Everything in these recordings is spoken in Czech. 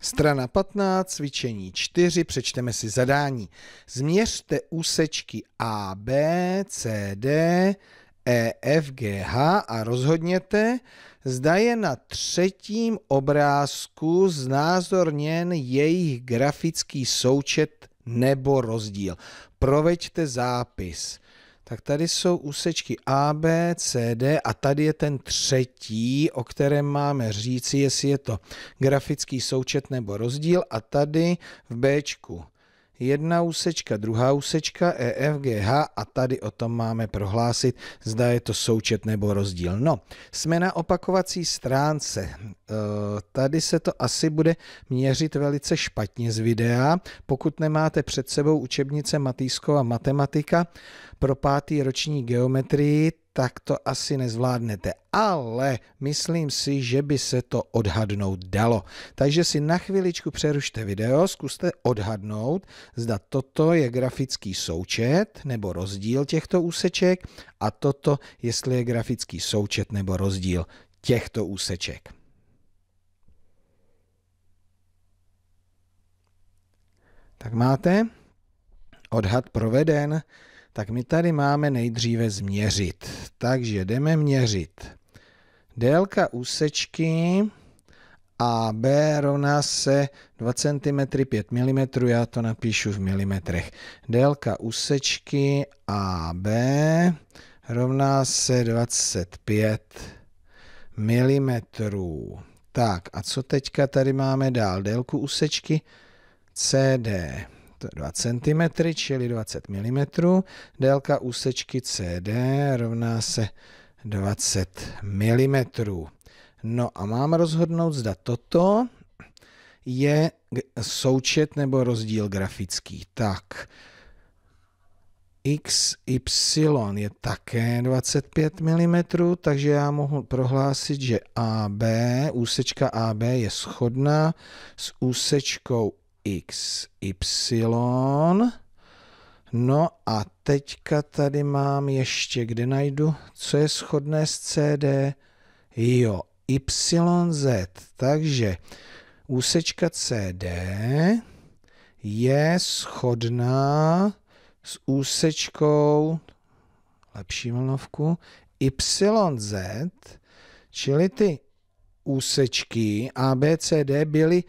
Strana 15, cvičení 4, přečteme si zadání. Změřte úsečky A, B, C, D, E, F, G, H a rozhodněte, zda je na třetím obrázku znázorněn jejich grafický součet nebo rozdíl. Proveďte zápis tak tady jsou úsečky A, B, C, D a tady je ten třetí, o kterém máme říci, jestli je to grafický součet nebo rozdíl a tady v Bčku jedna úsečka, druhá úsečka, EFGH a tady o tom máme prohlásit, zda je to součet nebo rozdíl. No, jsme na opakovací stránce. E, tady se to asi bude měřit velice špatně z videa, pokud nemáte před sebou učebnice Matýskova matematika pro pátý roční geometrii, tak to asi nezvládnete. Ale myslím si, že by se to odhadnout dalo. Takže si na chviličku přerušte video, zkuste odhadnout, zda toto je grafický součet nebo rozdíl těchto úseček a toto, jestli je grafický součet nebo rozdíl těchto úseček. Tak máte odhad proveden tak my tady máme nejdříve změřit. Takže jdeme měřit. Délka úsečky AB rovná se 2 cm 5 mm, já to napíšu v milimetrech. Délka úsečky AB rovná se 25 mm. Tak a co teďka tady máme dál? Délku úsečky CD. 2 cm, čili 20 mm. Délka úsečky CD rovná se 20 mm. No a mám rozhodnout, zda toto je součet nebo rozdíl grafický. Tak, XY je také 25 mm, takže já mohu prohlásit, že AB, úsečka AB je shodná s úsečkou x, y. No a teďka tady mám ještě, kde najdu, co je shodné s CD. Jo, y, z, Takže úsečka CD je shodná s úsečkou, lepší y, z, čili ty úsečky ABCD byly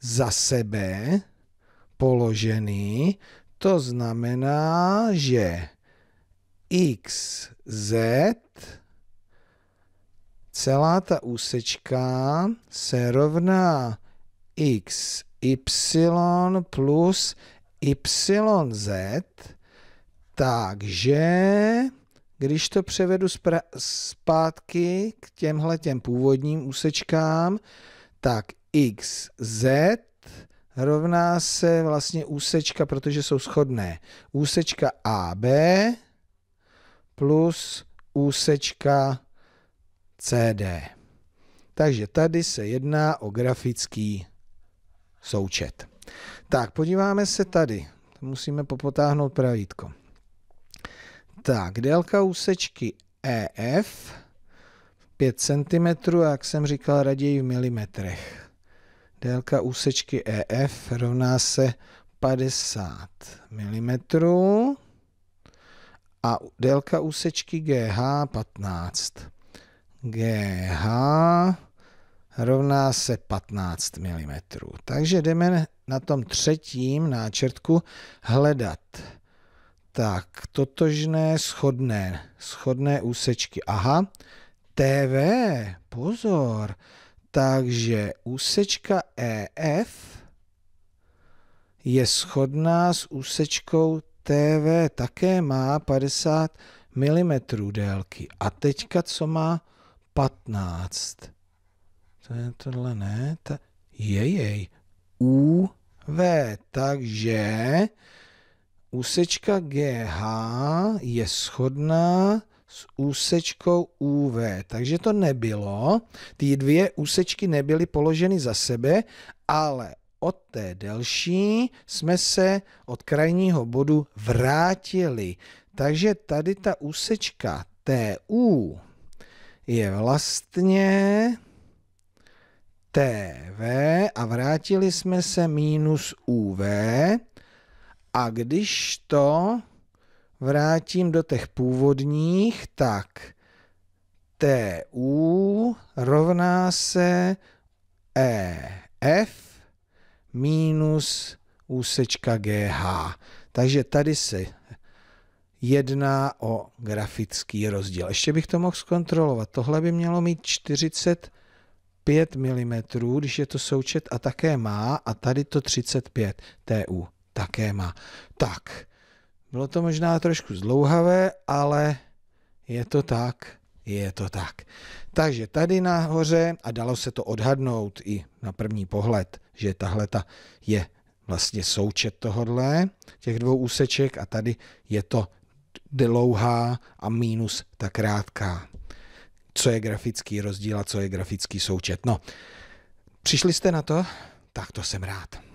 za sebe položený, to znamená, že xz celá ta úsečka se rovná xy plus yz, takže když to převedu zpátky k těmhle těm původním úsečkám, tak xz rovná se vlastně úsečka, protože jsou shodné. Úsečka AB plus úsečka CD. Takže tady se jedná o grafický součet. Tak, podíváme se tady. Musíme popotáhnout pravítko. Tak, délka úsečky EF 5 cm, jak jsem říkal, raději v milimetrech. Délka úsečky EF rovná se 50 mm a délka úsečky GH 15. GH rovná se 15 mm. Takže jdeme na tom třetím náčrtku hledat. Tak, totožné, schodné, schodné úsečky. Aha, TV, pozor, takže úsečka EF je shodná s úsečkou TV, také má 50 mm délky. A teďka co má 15? To je tohle ne, ta, jej. UV, takže úsečka GH je shodná s úsečkou UV. Takže to nebylo, ty dvě úsečky nebyly položeny za sebe, ale od té delší jsme se od krajního bodu vrátili. Takže tady ta úsečka TU je vlastně TV a vrátili jsme se minus UV. A když to vrátím do těch původních, tak TU rovná se EF minus úsečka GH. Takže tady se jedná o grafický rozdíl. Ještě bych to mohl zkontrolovat. Tohle by mělo mít 45 mm, když je to součet a také má, a tady to 35 TU také má. Tak, bylo to možná trošku zdlouhavé, ale je to tak, je to tak. Takže tady nahoře, a dalo se to odhadnout i na první pohled, že tahle ta je vlastně součet tohodle, těch dvou úseček a tady je to dlouhá a mínus ta krátká. Co je grafický rozdíl a co je grafický součet. No, přišli jste na to? Tak to jsem rád.